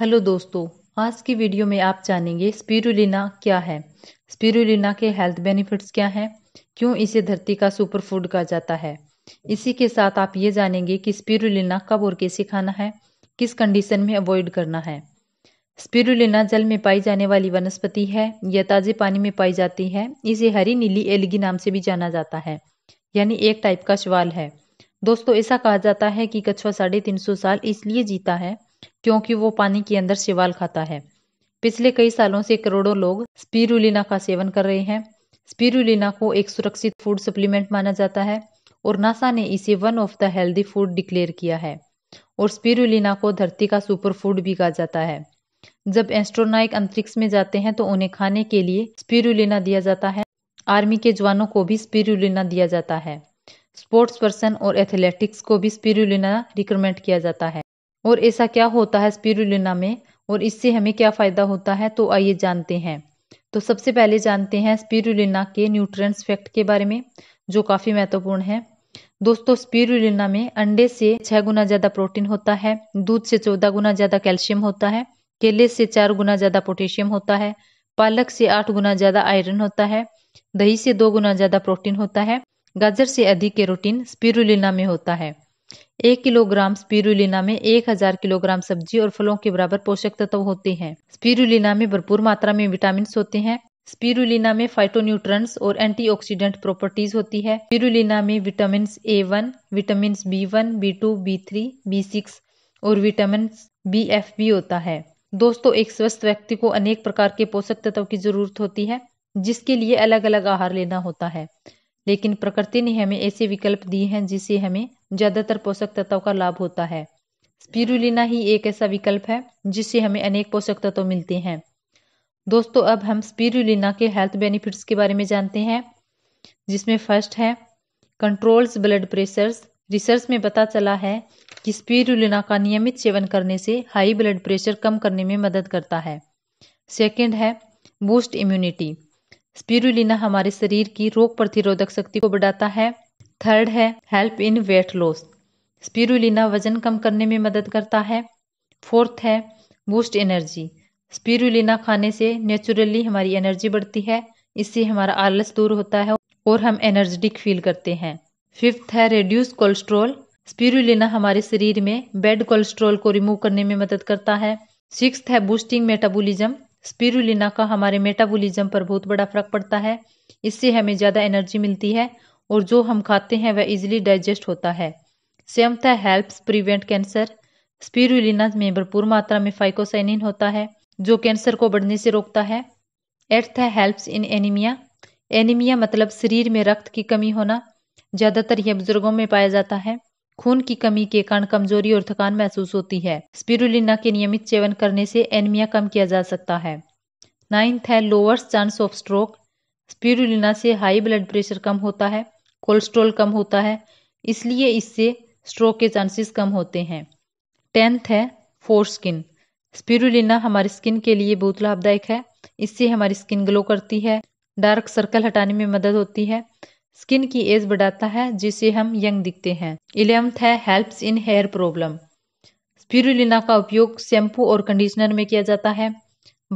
hello दोस्तों आज की वीडियो में आप जानेंगे स्पिरुलिना क्या है स्पिरुलिना के हेल्थ बेनिफिट्स क्या हैं क्यों इसे धरती का सुपर फूड कहा जाता है इसी के साथ आप ये जानेंगे कि स्पिरुलिना कब और कैसे खाना है किस कंडीशन में अवॉइड करना है स्पिरुलिना जल में पाई जाने वाली वनस्पति है यह ताजे पानी में पाई जाती है इसे हरी नीली एलगी नाम से भी जाना जाता है यानी एक टाइप का शवाल है दोस्तों ऐसा कहा जाता है कि कछुआ साढ़े तीन सौ साल इसलिए जीता है क्योंकि वो पानी के अंदर शिवाल खाता है पिछले कई सालों से करोड़ों लोग स्पीरुलिना का सेवन कर रहे हैं स्पीरुलिना को एक सुरक्षित फूड सप्लीमेंट माना जाता है और नासा ने इसे one of the healthy food declare किया है और स्पीरुलिना को धरती का सुपर फूड भी कहा जाता है जब एस्ट्रोनाइक अंतरिक्ष में जाते हैं तो उन्हें खाने के लिए स्पीरुलिना दिया जाता है आर्मी के जवानों को भी स्पीरुलिना दिया जाता है स्पोर्ट्स पर्सन और एथलेटिक्स को भी स्पीरुलिना रिकमेंड किया जाता है और ऐसा क्या होता है स्पिरुलिना में और इससे हमें क्या फ़ायदा होता है तो आइए जानते हैं तो सबसे पहले जानते हैं स्पिरुलिना के न्यूट्रंस फैक्ट के बारे में जो काफ़ी महत्वपूर्ण है दोस्तों स्पिरुलिना में अंडे से छः गुना ज़्यादा प्रोटीन होता है दूध से चौदह गुना ज़्यादा कैल्शियम होता है केले से चार गुना ज़्यादा पोटेशियम होता है पालक से आठ गुना ज़्यादा आयरन होता है दही से दो गुना ज़्यादा प्रोटीन होता है गाजर से अधिक केरोटीन स्पिरुलिना में होता है एक किलोग्राम स्पिरुलिना में एक हजार किलोग्राम सब्जी और फलों के बराबर पोषक तत्व होते हैं स्पिरुलिना में भरपूर मात्रा में विटामिन होते हैं स्पिरुलिना में फाइटोन्यूट्रंट्स और एंटीऑक्सीडेंट प्रॉपर्टीज होती है स्पिरुलिना में vitamin A one vitamin B one B two B three B six और विटामिन बी एफ भी होता है दोस्तों एक स्वस्थ व्यक्ति को अनेक प्रकार के पोषक तत्व की जरूरत होती है जिसके लिए अलग अलग आहार लेना होता है लेकिन प्रकृति ने हमें ऐसे विकल्प दिए हैं जिससे हमें ज़्यादातर पोषक तत्वों का लाभ होता है स्पिरुलिना ही एक ऐसा विकल्प है जिससे हमें अनेक पोषक तत्व मिलते हैं दोस्तों अब हम स्पिरुलिना के हेल्थ बेनिफिट्स के बारे में जानते हैं जिसमें फर्स्ट है कंट्रोल्स ब्लड प्रेशर्स रिसर्च में पता चला है कि स्पिरुलिना का नियमित सेवन करने से हाई ब्लड प्रेशर कम करने में मदद करता है सेकेंड है बूस्ट इम्यूनिटी स्पिरुलिना हमारे शरीर की रोग प्रतिरोधक शक्ति को बढ़ाता है थर्ड है help in weight loss spirulina वजन कम करने में मदद करता है फोर्थ है बूस्ट एनर्जी स्पिरुलिना खाने से नेचुरली हमारी एनर्जी बढ़ती है इससे हमारा आलस दूर होता है और हम एनर्जेटिक फील करते हैं फिफ्थ है रेड्यूस कोलेस्ट्रोल स्पिरुलिना हमारे शरीर में बेड कोलेस्ट्रोल को रिमूव करने में मदद करता है सिक्स्थ है बूस्टिंग मेटाबॉलिज्म स्पिरुलिना का हमारे मेटाबॉलिज्म पर बहुत बड़ा फ़र्क पड़ता है इससे हमें ज़्यादा एनर्जी मिलती है और जो हम खाते हैं वह इजिली डाइजेस्ट होता है सेमता हेल्प्स प्रिवेंट कैंसर स्पिरुलिना में भरपूर मात्रा में फाइकोसाइनिन होता है जो कैंसर को बढ़ने से रोकता है है हेल्प्स इन एनीमिया एनीमिया मतलब शरीर में रक्त की कमी होना ज़्यादातर यह बुजुर्गों में पाया जाता है खून की कमी के कारण कमजोरी और थकान महसूस होती है स्पिरुलिना के नियमित सेवन करने से एनीमिया कम किया जा सकता है नाइन्थ है lowers chance of stroke spirulina से हाई ब्लड प्रेशर कम होता है कोलेस्ट्रोल कम होता है इसलिए इससे स्ट्रोक के चांसेस कम होते हैं टेंथ है फोर स्किन स्पिरुलिना हमारी स्किन के लिए बहुत लाभदायक है इससे हमारी स्किन ग्लो करती है डार्क सर्कल हटाने में मदद होती है स्किन की एज बढ़ाता है जिसे हम यंग दिखते हैं इलेवंथ है helps in hair problem spirulina का उपयोग शैम्पू और कंडीशनर में किया जाता है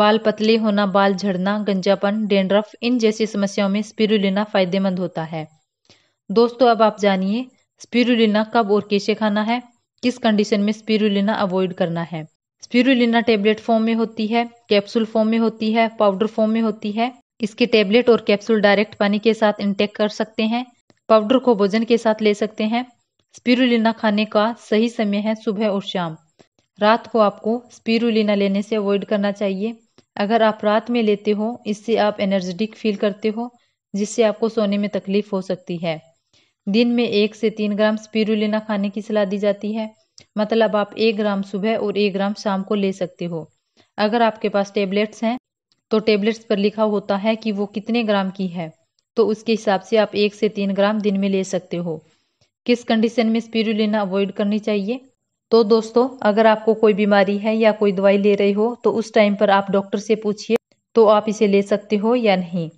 बाल पतले होना बाल झड़ना गंजापन डेंड्रफ इन जैसी समस्याओं में स्पिरुलिना फायदेमंद होता है दोस्तों अब आप जानिए स्पिरुलिना कब और कैसे खाना है किस कंडीशन में स्पिरुलिना अवॉइड करना है स्पिरुलिना टेबलेट फॉर्म में होती है कैप्सूल फॉर्म में होती है पाउडर फॉर्म में होती है इसके टेबलेट और कैप्सूल डायरेक्ट पानी के साथ इंटेक कर सकते हैं पाउडर को भोजन के साथ ले सकते हैं स्पिरुलिना खाने का सही समय है सुबह और शाम रात को आपको स्पिरुलिना लेने से अवॉइड करना चाहिए अगर आप रात में लेते हो इससे आप एनर्जेटिक फील करते हो जिससे आपको सोने में तकलीफ हो सकती है दिन में एक से तीन ग्राम स्पिरुलिना खाने की सलाह दी जाती है मतलब आप एक ग्राम सुबह और एक ग्राम शाम को ले सकते हो अगर आपके पास टेबलेट्स हैं तो टेबलेट्स पर लिखा होता है कि वो कितने ग्राम की है तो उसके हिसाब से आप एक से तीन ग्राम दिन में ले सकते हो किस कंडीशन में स्पिरुलिना अवॉइड करनी चाहिए तो दोस्तों अगर आपको कोई बीमारी है या कोई दवाई ले रहे हो तो उस टाइम पर आप डॉक्टर से पूछिए तो आप इसे ले सकते हो या नहीं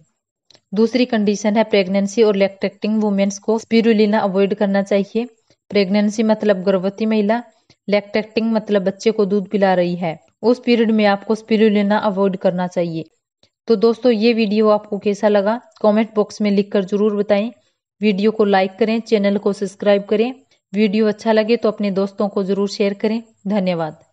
दूसरी कंडीशन है प्रेगनेंसी और लैक्टेक्टिंग वुमेन्स को स्पिरुलिना अवॉइड करना चाहिए प्रेगनेंसी मतलब गर्भवती महिला लैक्टेक्टिंग मतलब बच्चे को दूध पिला रही है उस पीरियड में आपको स्पिरुलिना अवॉइड करना चाहिए तो दोस्तों ये वीडियो आपको कैसा लगा कमेंट बॉक्स में लिखकर जरूर बताएं वीडियो को लाइक करें चैनल को सब्सक्राइब करें वीडियो अच्छा लगे तो अपने दोस्तों को जरूर शेयर करें धन्यवाद